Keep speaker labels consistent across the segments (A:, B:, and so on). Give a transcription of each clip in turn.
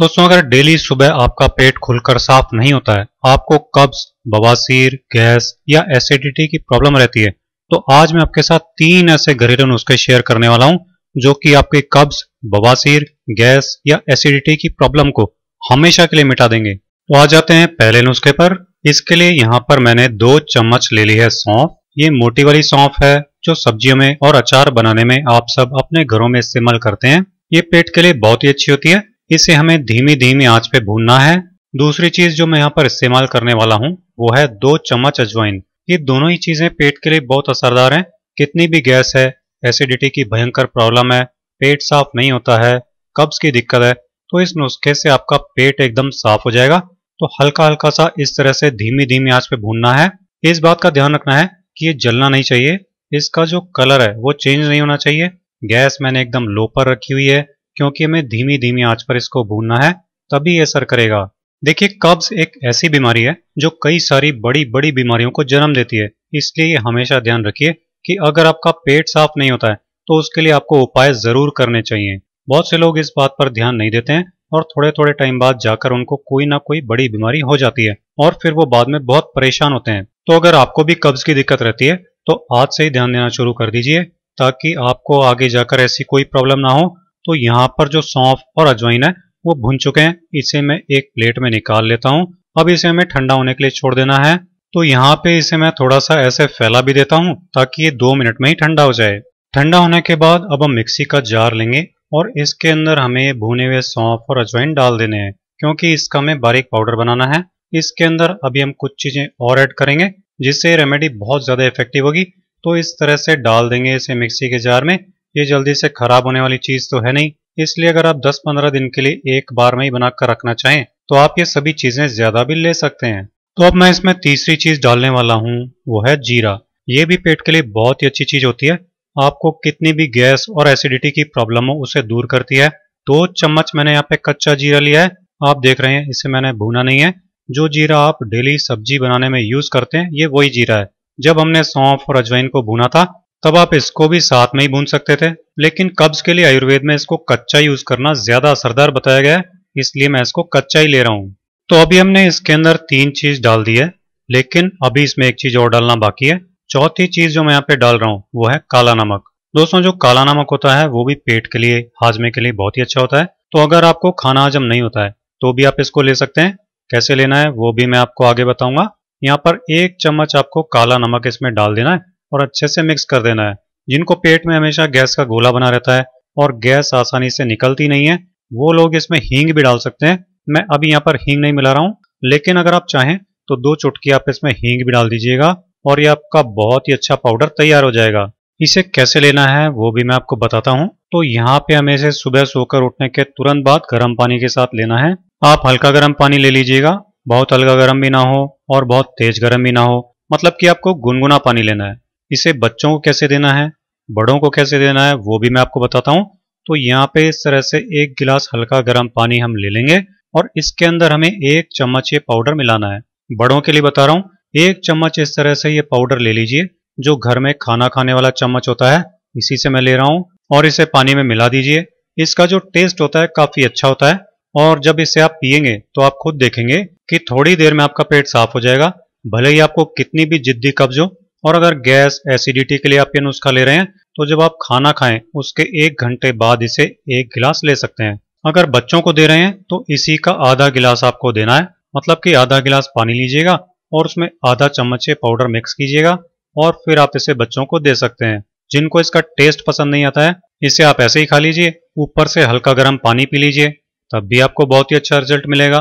A: दोस्तों अगर डेली सुबह आपका पेट खुलकर साफ नहीं होता है आपको कब्ज बवासीर गैस या एसिडिटी की प्रॉब्लम रहती है तो आज मैं आपके साथ तीन ऐसे घरेलू नुस्खे शेयर करने वाला हूं जो कि आपके कब्ज बवासीर गैस या एसिडिटी की प्रॉब्लम को हमेशा के लिए मिटा देंगे तो आ जाते हैं पहले नुस्खे पर इसके लिए यहाँ पर मैंने दो चम्मच ले ली है सौंफ ये मोटी वाली सौंफ है जो सब्जियों में और अचार बनाने में आप सब अपने घरों में इस्तेमाल करते हैं ये पेट के लिए बहुत ही अच्छी होती है इसे हमें धीमी धीमी आंच पे भूनना है दूसरी चीज जो मैं यहाँ पर इस्तेमाल करने वाला हूँ वो है दो चम्मच अजवाइन ये दोनों ही चीजें पेट के लिए बहुत असरदार हैं कितनी भी गैस है एसिडिटी की भयंकर प्रॉब्लम है पेट साफ नहीं होता है कब्ज की दिक्कत है तो इस नुस्खे से आपका पेट एकदम साफ हो जाएगा तो हल्का हल्का सा इस तरह से धीमी धीमी आंच पे भूनना है इस बात का ध्यान रखना है कि ये जलना नहीं चाहिए इसका जो कलर है वो चेंज नहीं होना चाहिए गैस मैंने एकदम लो पर रखी हुई है क्योंकि हमें धीमी धीमी आंच पर इसको भूनना है तभी ये असर करेगा देखिए कब्ज एक ऐसी बीमारी है जो कई सारी बड़ी बड़ी बीमारियों को जन्म देती है इसलिए हमेशा ध्यान रखिए कि अगर आपका पेट साफ नहीं होता है तो उसके लिए आपको उपाय जरूर करने चाहिए बहुत से लोग इस बात पर ध्यान नहीं देते हैं और थोड़े थोड़े टाइम बाद जाकर उनको कोई ना कोई बड़ी बीमारी हो जाती है और फिर वो बाद में बहुत परेशान होते हैं तो अगर आपको भी कब्ज की दिक्कत रहती है तो आज से ही ध्यान देना शुरू कर दीजिए ताकि आपको आगे जाकर ऐसी कोई प्रॉब्लम ना हो तो यहाँ पर जो सौंफ और अजवाइन है वो भुन चुके हैं इसे मैं एक प्लेट में निकाल लेता हूँ अब इसे हमें ठंडा होने के लिए छोड़ देना है तो यहाँ पे इसे मैं थोड़ा सा ऐसे फैला भी देता हूँ ताकि ये दो मिनट में ही ठंडा हो जाए ठंडा होने के बाद अब हम मिक्सी का जार लेंगे और इसके अंदर हमें भुने हुए सौंफ और अजवाइन डाल देने हैं क्योंकि इसका हमें बारीक पाउडर बनाना है इसके अंदर अभी हम कुछ चीज़ें और ऐड करेंगे जिससे रेमेडी बहुत ज़्यादा इफेक्टिव होगी तो इस तरह से डाल देंगे इसे मिक्सी के जार में ये जल्दी से खराब होने वाली चीज़ तो है नहीं इसलिए अगर आप 10-15 दिन के लिए एक बार में ही बनाकर रखना चाहें तो आप ये सभी चीज़ें ज़्यादा भी ले सकते हैं तो अब मैं इसमें तीसरी चीज़ डालने वाला हूँ वो है जीरा ये भी पेट के लिए बहुत ही अच्छी चीज़ होती है आपको कितनी भी गैस और एसिडिटी की प्रॉब्लम हो उसे दूर करती है दो चम्मच मैंने यहाँ पे कच्चा जीरा लिया है आप देख रहे हैं इसे मैंने भूना नहीं है जो जीरा आप डेली सब्जी बनाने में यूज़ करते हैं ये वही जीरा है जब हमने सौंफ और अजवाइन को भूना था तब आप इसको भी साथ में ही भून सकते थे लेकिन कब्ज के लिए आयुर्वेद में इसको कच्चा यूज करना ज्यादा असरदार बताया गया है इसलिए मैं इसको कच्चा ही ले रहा हूँ तो अभी हमने इसके अंदर तीन चीज डाल दी है लेकिन अभी इसमें एक चीज और डालना बाकी है चौथी चीज जो मैं यहाँ पे डाल रहा हूँ वो है काला नमक दोस्तों जो काला नमक होता है वो भी पेट के लिए हाजमे के लिए बहुत ही अच्छा होता है तो अगर आपको खाना हजम नहीं होता है तो भी आप इसको ले सकते हैं कैसे लेना है वो भी मैं आपको आगे बताऊंगा यहाँ पर एक चम्मच आपको काला नमक इसमें डाल देना है और अच्छे से मिक्स कर देना है जिनको पेट में हमेशा गैस का गोला बना रहता है और गैस आसानी से निकलती नहीं है वो लोग इसमें हींग भी डाल सकते हैं मैं अभी यहाँ पर हींग नहीं मिला रहा हूँ लेकिन अगर आप चाहें तो दो चुटकी आप इसमें हींग भी डाल दीजिएगा और ये आपका बहुत ही अच्छा पाउडर तैयार हो जाएगा इसे कैसे लेना है वो भी मैं आपको बताता हूँ तो यहाँ पे हमें इसे सुबह सोकर उठने के तुरंत बाद गर्म पानी के साथ लेना है आप हल्का गर्म पानी ले लीजिएगा बहुत हल्का गर्म भी ना हो और बहुत तेज गर्म भी ना हो मतलब कि आपको गुनगुना पानी लेना है इसे बच्चों को कैसे देना है बड़ों को कैसे देना है वो भी मैं आपको बताता हूँ तो यहाँ पे इस तरह से एक गिलास हल्का गर्म पानी हम ले लेंगे और इसके अंदर हमें एक चम्मच ये पाउडर मिलाना है बड़ों के लिए बता रहा हूँ एक चम्मच इस तरह से ये पाउडर ले लीजिए जो घर में खाना खाने वाला चम्मच होता है इसी से मैं ले रहा हूँ और इसे पानी में मिला दीजिए इसका जो टेस्ट होता है काफी अच्छा होता है और जब इसे आप पियेंगे तो आप खुद देखेंगे कि थोड़ी देर में आपका पेट साफ हो जाएगा भले ही आपको कितनी भी जिद्दी कब्ज हो और अगर गैस एसिडिटी के लिए आप ये नुस्खा ले रहे हैं तो जब आप खाना खाएं उसके एक घंटे बाद इसे एक गिलास ले सकते हैं अगर बच्चों को दे रहे हैं तो इसी का आधा गिलास आपको देना है मतलब कि आधा गिलास पानी लीजिएगा और उसमें आधा चम्मच पाउडर मिक्स कीजिएगा और फिर आप इसे बच्चों को दे सकते हैं जिनको इसका टेस्ट पसंद नहीं आता है इसे आप ऐसे ही खा लीजिए ऊपर से हल्का गर्म पानी पी लीजिए तब भी आपको बहुत ही अच्छा रिजल्ट मिलेगा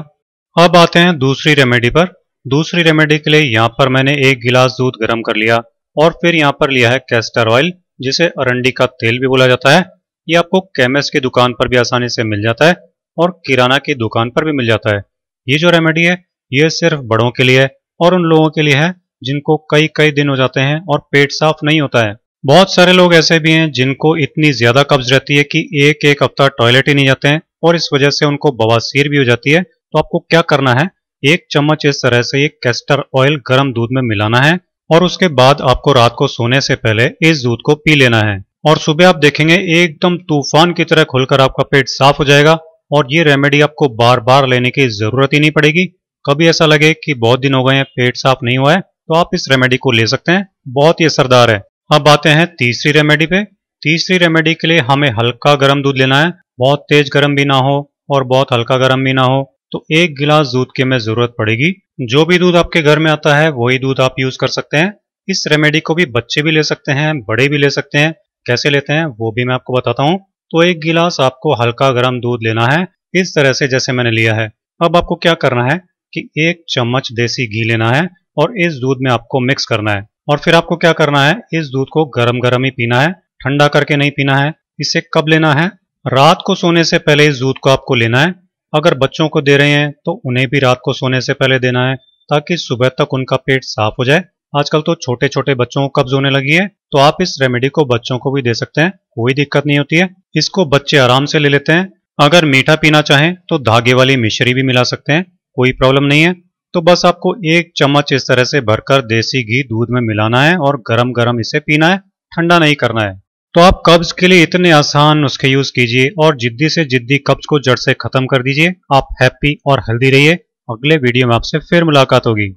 A: अब आते हैं दूसरी रेमेडी पर दूसरी रेमेडी के लिए यहाँ पर मैंने एक गिलास दूध गर्म कर लिया और फिर यहाँ पर लिया है कैस्टर ऑयल जिसे अरंडी का तेल भी बोला जाता है ये आपको केमिस्ट की दुकान पर भी आसानी से मिल जाता है और किराना की दुकान पर भी मिल जाता है ये जो रेमेडी है ये सिर्फ बड़ों के लिए है और उन लोगों के लिए है जिनको कई कई दिन हो जाते हैं और पेट साफ नहीं होता है बहुत सारे लोग ऐसे भी हैं जिनको इतनी ज्यादा कब्ज रहती है कि एक एक हफ्ता टॉयलेट ही नहीं जाते हैं और इस वजह से उनको बवासीर भी हो जाती है तो आपको क्या करना है एक चम्मच इस तरह से एक कैस्टर ऑयल गर्म दूध में मिलाना है और उसके बाद आपको रात को सोने से पहले इस दूध को पी लेना है और सुबह आप देखेंगे एकदम तूफान की तरह खुलकर आपका पेट साफ हो जाएगा और ये रेमेडी आपको बार बार लेने की जरूरत ही नहीं पड़ेगी कभी ऐसा लगे कि बहुत दिन हो गए हैं पेट साफ नहीं हुआ है तो आप इस रेमेडी को ले सकते हैं बहुत ही असरदार है अब आते हैं तीसरी रेमेडी पे तीसरी रेमेडी के लिए हमें हल्का गर्म दूध लेना है बहुत तेज गर्म भी ना हो और बहुत हल्का गर्म भी ना हो तो एक गिलास दूध की हमें ज़रूरत पड़ेगी जो भी दूध आपके घर में आता है वही दूध आप यूज़ कर सकते हैं इस रेमेडी को भी बच्चे भी ले सकते हैं बड़े भी ले सकते हैं कैसे लेते हैं वो भी मैं आपको बताता हूँ तो एक गिलास आपको हल्का गर्म दूध लेना है इस तरह से जैसे मैंने लिया है अब आपको क्या करना है कि एक चम्मच देसी घी लेना है और इस दूध में आपको मिक्स करना है और फिर आपको क्या करना है इस दूध को गर्म गर्म ही पीना है ठंडा करके नहीं पीना है इसे कब लेना है रात को सोने से पहले इस दूध को आपको लेना है अगर बच्चों को दे रहे हैं तो उन्हें भी रात को सोने से पहले देना है ताकि सुबह तक उनका पेट साफ हो जाए आजकल तो छोटे छोटे बच्चों को कब्ज होने लगी है तो आप इस रेमेडी को बच्चों को भी दे सकते हैं कोई दिक्कत नहीं होती है इसको बच्चे आराम से ले लेते हैं अगर मीठा पीना चाहें तो धागे वाली मिश्री भी मिला सकते हैं कोई प्रॉब्लम नहीं है तो बस आपको एक चम्मच इस तरह से भरकर देसी घी दूध में मिलाना है और गरम गरम इसे पीना है ठंडा नहीं करना है तो आप कब्ज के लिए इतने आसान नुस्खे यूज कीजिए और जिद्दी से जिद्दी कब्ज को जड़ से खत्म कर दीजिए आप हैप्पी और हेल्दी रहिए अगले वीडियो में आपसे फिर मुलाकात होगी